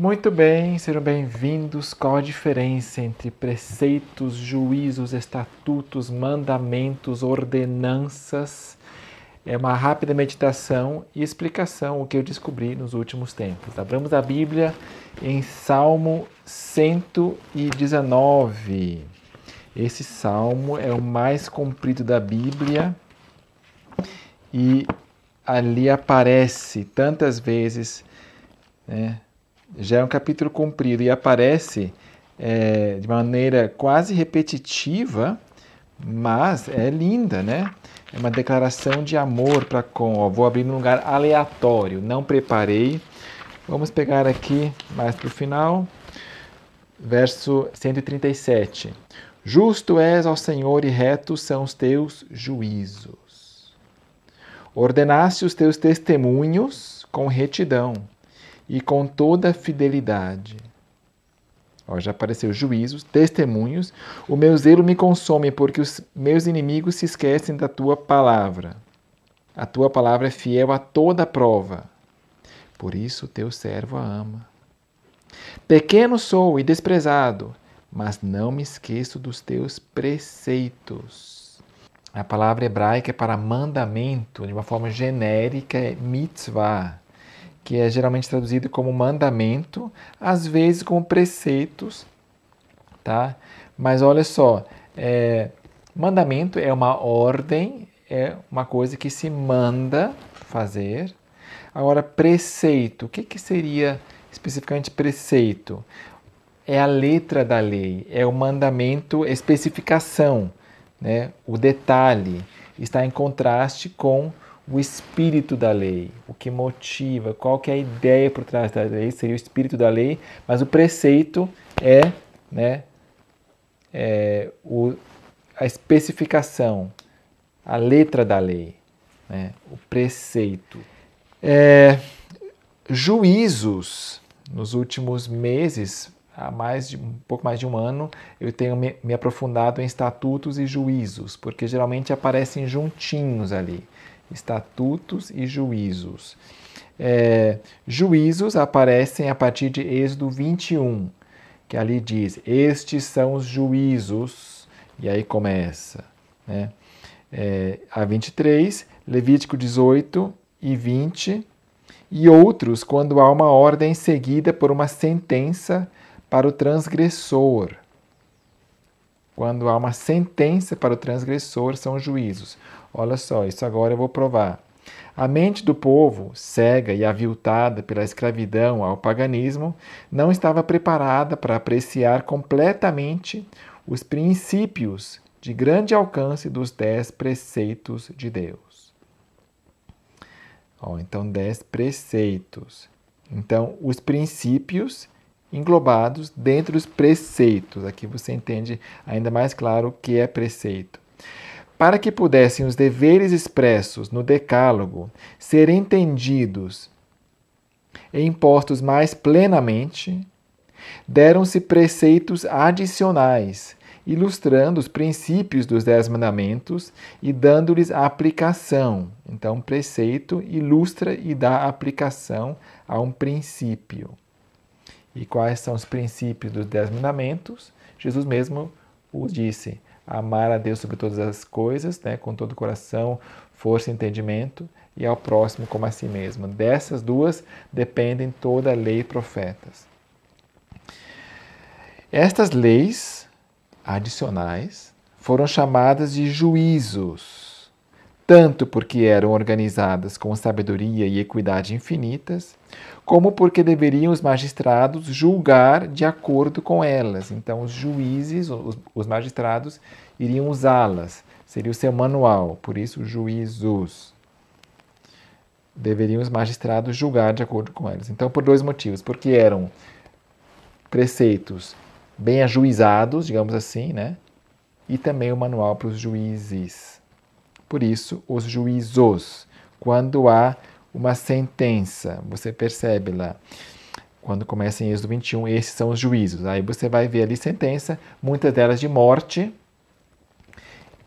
Muito bem, sejam bem-vindos. Qual a diferença entre preceitos, juízos, estatutos, mandamentos, ordenanças? É uma rápida meditação e explicação o que eu descobri nos últimos tempos. Tá? Abramos a Bíblia em Salmo 119. Esse salmo é o mais comprido da Bíblia e ali aparece tantas vezes, né? Já é um capítulo comprido e aparece é, de maneira quase repetitiva, mas é linda, né? É uma declaração de amor para com. Ó, vou abrir num lugar aleatório, não preparei. Vamos pegar aqui mais para o final, verso 137. Justo és ao Senhor e retos são os teus juízos. Ordenaste os teus testemunhos com retidão e com toda fidelidade. Ó, já apareceu juízos, testemunhos. O meu zelo me consome, porque os meus inimigos se esquecem da tua palavra. A tua palavra é fiel a toda prova. Por isso teu servo a ama. Pequeno sou e desprezado, mas não me esqueço dos teus preceitos. A palavra hebraica é para mandamento, de uma forma genérica, é mitzvah que é geralmente traduzido como mandamento, às vezes como preceitos, tá? Mas olha só, é, mandamento é uma ordem, é uma coisa que se manda fazer. Agora, preceito, o que, que seria especificamente preceito? É a letra da lei, é o mandamento, especificação, né? o detalhe, está em contraste com o espírito da lei, o que motiva, qual que é a ideia por trás da lei, seria o espírito da lei, mas o preceito é, né, é o, a especificação, a letra da lei, né, o preceito. É, juízos, nos últimos meses, há mais de um pouco mais de um ano, eu tenho me, me aprofundado em estatutos e juízos, porque geralmente aparecem juntinhos ali estatutos e juízos. É, juízos aparecem a partir de Êxodo 21, que ali diz: Estes são os juízos, e aí começa. Né? É, a 23, Levítico 18 e 20, e outros quando há uma ordem seguida por uma sentença para o transgressor. Quando há uma sentença para o transgressor, são juízos. Olha só, isso agora eu vou provar. A mente do povo, cega e aviltada pela escravidão ao paganismo, não estava preparada para apreciar completamente os princípios de grande alcance dos dez preceitos de Deus. então, dez preceitos. Então, os princípios englobados dentro dos preceitos. Aqui você entende ainda mais claro o que é preceito. Para que pudessem os deveres expressos no Decálogo ser entendidos e impostos mais plenamente, deram-se preceitos adicionais, ilustrando os princípios dos Dez Mandamentos e dando-lhes aplicação. Então, preceito ilustra e dá aplicação a um princípio e quais são os princípios dos dez mandamentos, Jesus mesmo os disse: amar a Deus sobre todas as coisas, né, com todo o coração, força e entendimento, e ao próximo como a si mesmo. Dessas duas dependem toda a lei e profetas. Estas leis adicionais foram chamadas de juízos tanto porque eram organizadas com sabedoria e equidade infinitas, como porque deveriam os magistrados julgar de acordo com elas. Então, os juízes, os, magistrados, iriam usá-las, seria o seu manual, por isso, juízos. Deveriam os magistrados julgar de acordo com elas. Então, por dois motivos: porque eram preceitos bem ajuizados, digamos assim, né? E também o manual para os juízes. Por isso, os juízos, quando há uma sentença, você percebe lá, quando começa em Êxodo 21, esses são os juízos. Aí você vai ver ali sentença, muitas delas de morte.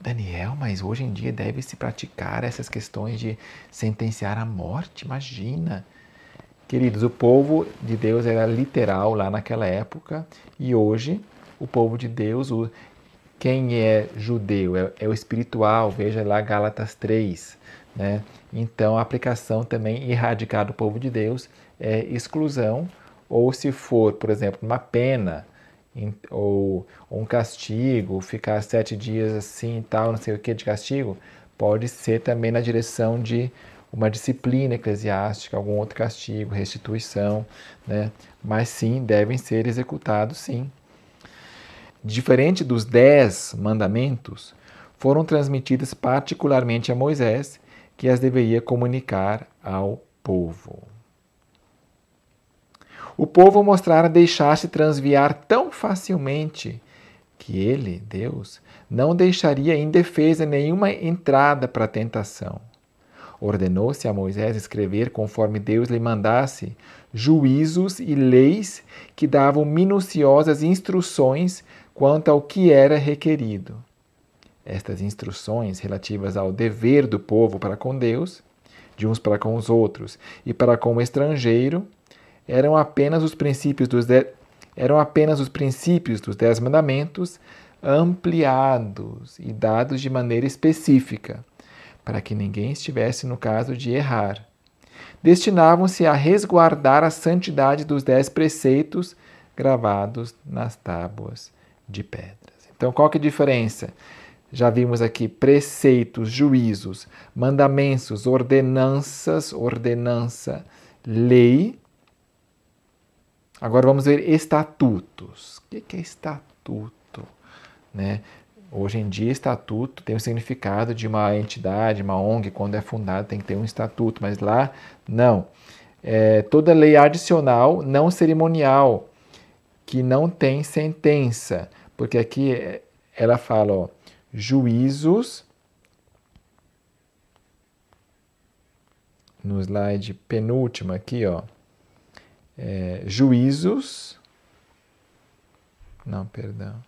Daniel, mas hoje em dia deve-se praticar essas questões de sentenciar a morte? Imagina! Queridos, o povo de Deus era literal lá naquela época e hoje o povo de Deus quem é judeu? É, é o espiritual, veja lá Gálatas 3. Né? Então, a aplicação também erradicar do povo de Deus é exclusão, ou se for, por exemplo, uma pena ou, ou um castigo, ficar sete dias assim e tal, não sei o que de castigo, pode ser também na direção de uma disciplina eclesiástica, algum outro castigo, restituição, né? Mas sim, devem ser executados, sim, diferente dos dez mandamentos, foram transmitidas particularmente a Moisés, que as deveria comunicar ao povo. O povo mostrara deixar-se transviar tão facilmente que ele, Deus, não deixaria indefesa nenhuma entrada para a tentação. Ordenou-se a Moisés escrever, conforme Deus lhe mandasse, juízos e leis que davam minuciosas instruções quanto ao que era requerido. Estas instruções relativas ao dever do povo para com Deus, de uns para com os outros e para com o estrangeiro, eram apenas os princípios dos, de... eram apenas os princípios dos Dez Mandamentos ampliados e dados de maneira específica, para que ninguém estivesse no caso de errar. Destinavam-se a resguardar a santidade dos dez preceitos gravados nas tábuas de pedras. Então, qual que é a diferença? Já vimos aqui preceitos, juízos, mandamentos, ordenanças, ordenança, lei. Agora vamos ver estatutos. O que é estatuto? Né? Hoje em dia, estatuto tem o significado de uma entidade, uma ONG, quando é fundada tem que ter um estatuto, mas lá não. É, toda lei adicional não cerimonial que não tem sentença, porque aqui eh, ela fala ó, juízos no slide penúltimo aqui, ó, é, juízos, não, perdão,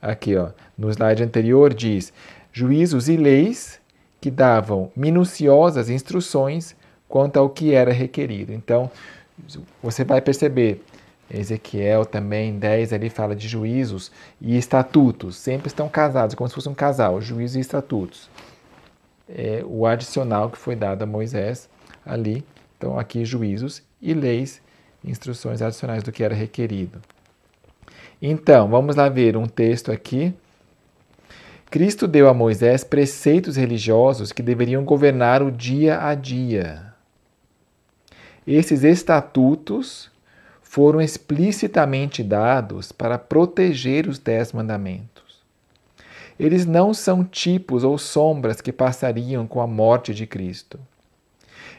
aqui, ó, no slide anterior diz juízos e leis que davam minuciosas instruções quanto ao que era requerido. Então, você vai perceber, Ezequiel também, 10 ali fala de juízos e estatutos, sempre estão casados, como se fosse um casal, juízos e estatutos. É o adicional que foi dado a Moisés ali, então aqui juízos e leis, instruções adicionais do que era requerido. Então, vamos lá ver um texto aqui. Cristo deu a Moisés preceitos religiosos que deveriam governar o dia a dia. Esses estatutos foram explicitamente dados para proteger os Dez Mandamentos. Eles não são tipos ou sombras que passariam com a morte de Cristo.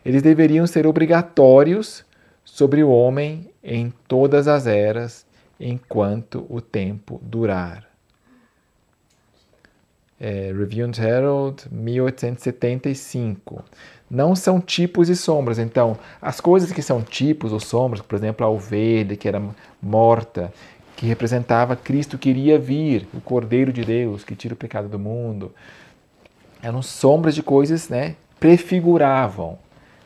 Eles deveriam ser obrigatórios sobre o homem em todas as eras, enquanto o tempo durar. É, Review and Herald, 1875 não são tipos e sombras. Então, as coisas que são tipos ou sombras, por exemplo, a ovelha que era morta, que representava Cristo que iria vir, o Cordeiro de Deus que tira o pecado do mundo, eram sombras de coisas, né? Prefiguravam.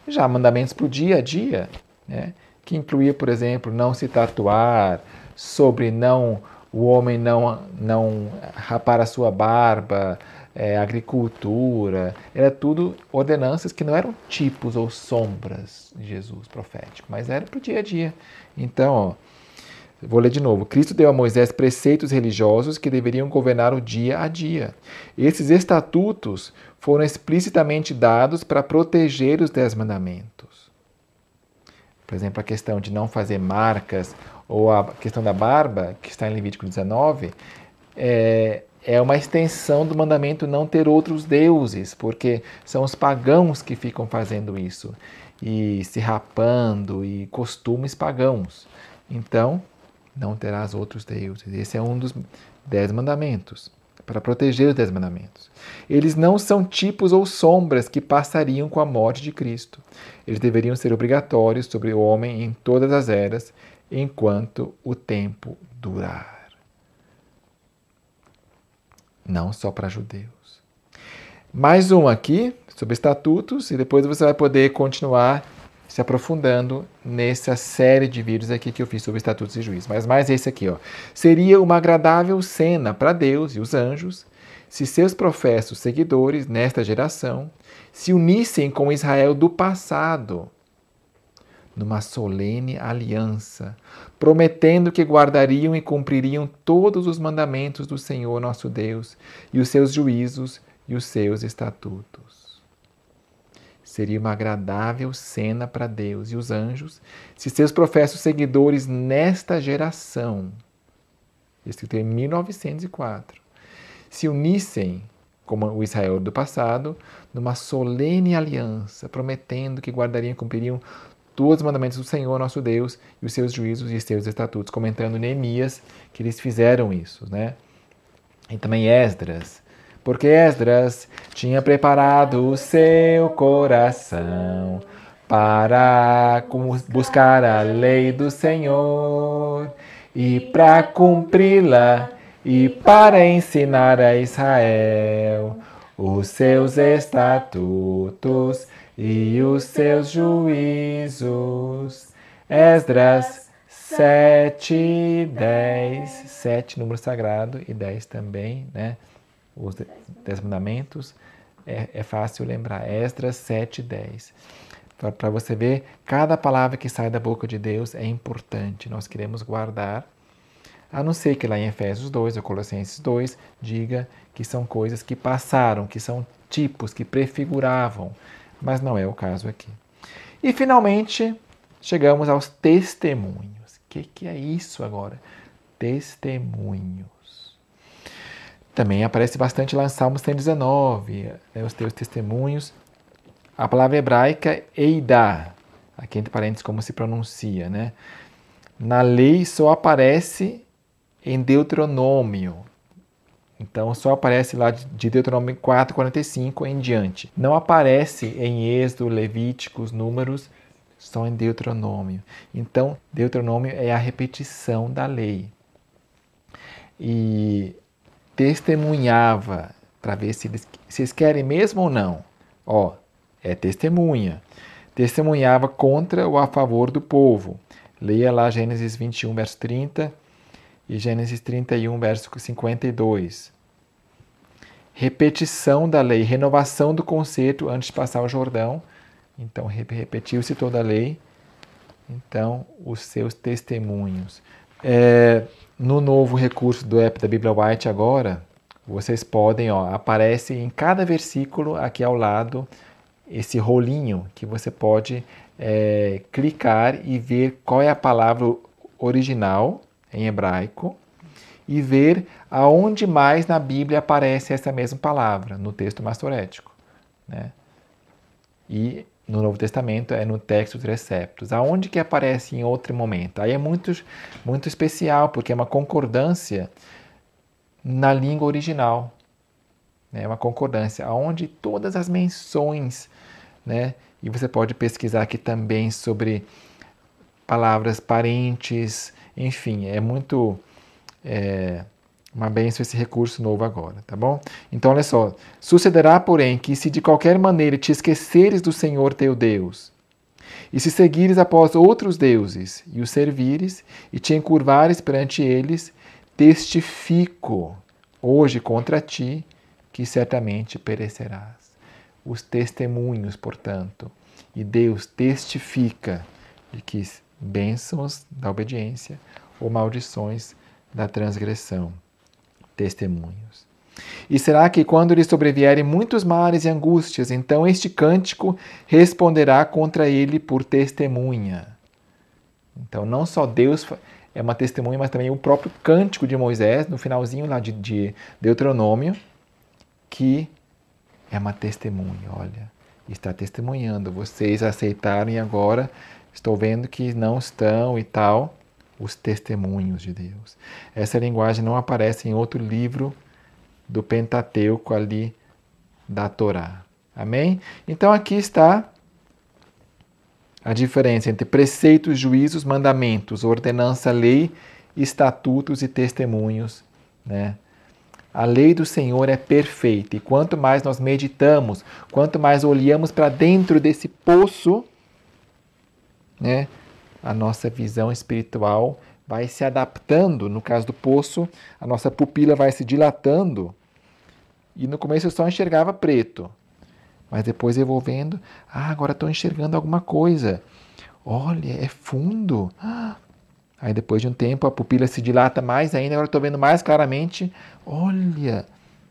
Já mandamentos para o dia a dia, né? Que incluía, por exemplo, não se tatuar, sobre não o homem não não rapar a sua barba, é, agricultura, era tudo ordenanças que não eram tipos ou sombras de Jesus profético, mas era para o dia a dia. Então, ó, vou ler de novo. Cristo deu a Moisés preceitos religiosos que deveriam governar o dia a dia. Esses estatutos foram explicitamente dados para proteger os dez mandamentos. Por exemplo, a questão de não fazer marcas ou a questão da barba, que está em Levítico 19, é, é uma extensão do mandamento não ter outros deuses, porque são os pagãos que ficam fazendo isso e se rapando e costumes pagãos. Então, não terás outros deuses. Esse é um dos dez mandamentos para proteger os dez mandamentos. Eles não são tipos ou sombras que passariam com a morte de Cristo. Eles deveriam ser obrigatórios sobre o homem em todas as eras, enquanto o tempo durar não só para judeus. Mais um aqui sobre estatutos, e depois você vai poder continuar se aprofundando nessa série de vídeos aqui que eu fiz sobre estatutos e juízes. Mas mais esse aqui, ó. Seria uma agradável cena para Deus e os anjos se seus professos seguidores nesta geração se unissem com Israel do passado numa solene aliança, prometendo que guardariam e cumpririam todos os mandamentos do Senhor nosso Deus, e os seus juízos e os seus estatutos. Seria uma agradável cena para Deus e os anjos se seus professos seguidores nesta geração, escrito em 1904, se unissem como o Israel do passado, numa solene aliança, prometendo que guardariam e cumpririam todos os mandamentos do Senhor nosso Deus e os seus juízos e os seus estatutos, comentando Neemias que eles fizeram isso, né? E também Esdras, porque Esdras tinha preparado o seu coração para buscar a lei do Senhor e para cumpri-la e para ensinar a Israel os seus estatutos e os seus juízos. Esdras 7, 10, 7 número sagrado e 10 também, né? Os 10 mandamentos, é, é fácil lembrar. Esdras 7, 10. Para você ver, cada palavra que sai da boca de Deus é importante, nós queremos guardar a não ser que lá em Efésios 2 ou Colossenses 2 diga que são coisas que passaram, que são tipos, que prefiguravam, mas não é o caso aqui. E finalmente, chegamos aos testemunhos. O que, que é isso agora? Testemunhos. Também aparece bastante lá em Salmos 119, né, os teus testemunhos. A palavra hebraica eidá, aqui entre parênteses como se pronuncia, né? Na lei só aparece em Deuteronômio, então só aparece lá de Deuteronômio 4, 45 em diante. Não aparece em Êxodo, Levíticos, Números, só em Deuteronômio. Então Deuteronômio é a repetição da lei. E testemunhava para ver se eles, querem mesmo ou não. Ó, é testemunha. Testemunhava contra ou a favor do povo. Leia lá Gênesis 21, verso 30 e Gênesis 31, verso 52 repetição da lei, renovação do conceito antes de passar o Jordão. Então, repetiu-se toda a lei. Então, os seus testemunhos. É, no novo recurso do app da Bíblia White agora, vocês podem, ó, aparece em cada versículo aqui ao lado esse rolinho que você pode é, clicar e ver qual é a palavra original em hebraico e ver aonde mais na Bíblia aparece essa mesma palavra, no texto mastorético. Né? E no Novo Testamento é no texto dos receptos. Aonde que aparece em outro momento? Aí é muito, muito especial, porque é uma concordância na língua original. Né? É né? uma concordância, aonde todas as menções, né? e você pode pesquisar aqui também sobre palavras parentes, enfim, é muito é, uma bênção esse recurso novo agora, tá bom? Então, olha só. Sucederá, porém, que se de qualquer maneira te esqueceres do Senhor teu Deus, e se seguires após outros deuses, e os servires, e te encurvares perante eles, testifico hoje contra ti que certamente perecerás. Os testemunhos, portanto, e Deus testifica de que bênçãos da obediência ou maldições da transgressão. Testemunhos. E será que quando lhe sobrevierem muitos males e angústias, então este cântico responderá contra ele por testemunha. Então, não só Deus é uma testemunha, mas também o próprio cântico de Moisés, no finalzinho lá de, de Deuteronômio, que é uma testemunha. Olha, está testemunhando. Vocês aceitaram e agora estou vendo que não estão e tal os testemunhos de Deus. Essa linguagem não aparece em outro livro do Pentateuco ali da Torá. Amém? Então aqui está a diferença entre preceitos, juízos, mandamentos, ordenança, lei, estatutos e testemunhos. Né? A lei do Senhor é perfeita e quanto mais nós meditamos, quanto mais olhamos para dentro desse poço, né? a nossa visão espiritual vai se adaptando. No caso do poço, a nossa pupila vai se dilatando. E no começo eu só enxergava preto, mas depois eu vou vendo, ah, agora estou enxergando alguma coisa. Olha, é fundo. Ah. Aí depois de um tempo a pupila se dilata mais ainda, agora estou vendo mais claramente. Olha,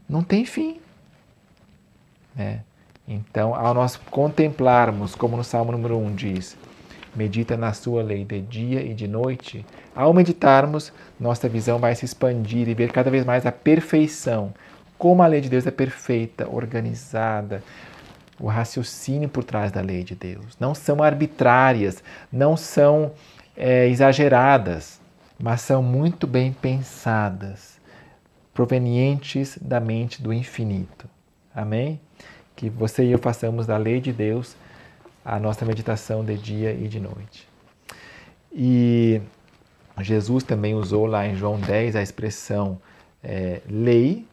não tem fim. Né? Então, ao nós contemplarmos, como no Salmo número 1 diz, medita na sua lei de dia e de noite, ao meditarmos, nossa visão vai se expandir e ver cada vez mais a perfeição, como a lei de Deus é perfeita, organizada, o raciocínio por trás da lei de Deus. Não são arbitrárias, não são é, exageradas, mas são muito bem pensadas, provenientes da mente do infinito. Amém? Que você e eu façamos da lei de Deus a nossa meditação de dia e de noite. E Jesus também usou lá em João 10 a expressão é, lei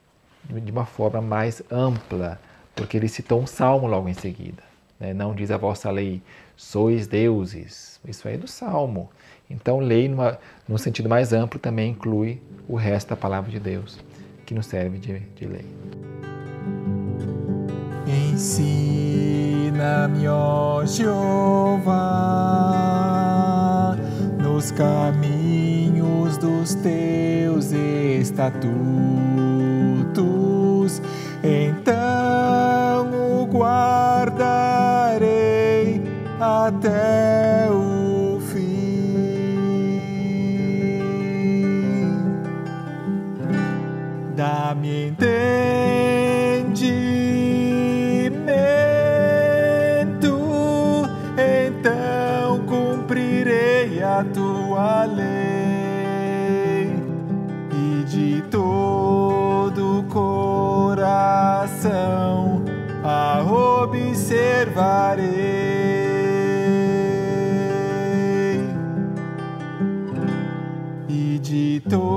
de uma forma mais ampla, porque ele citou um salmo logo em seguida. Né? Não diz a vossa lei, sois deuses. Isso aí é do salmo. Então, lei, numa, num sentido mais amplo, também inclui o resto da palavra de Deus, que nos serve de, de lei. si. Guia-me, Jeová, nos caminhos dos teus estatutos. Então o guardarei até o fim. Dá-me entender to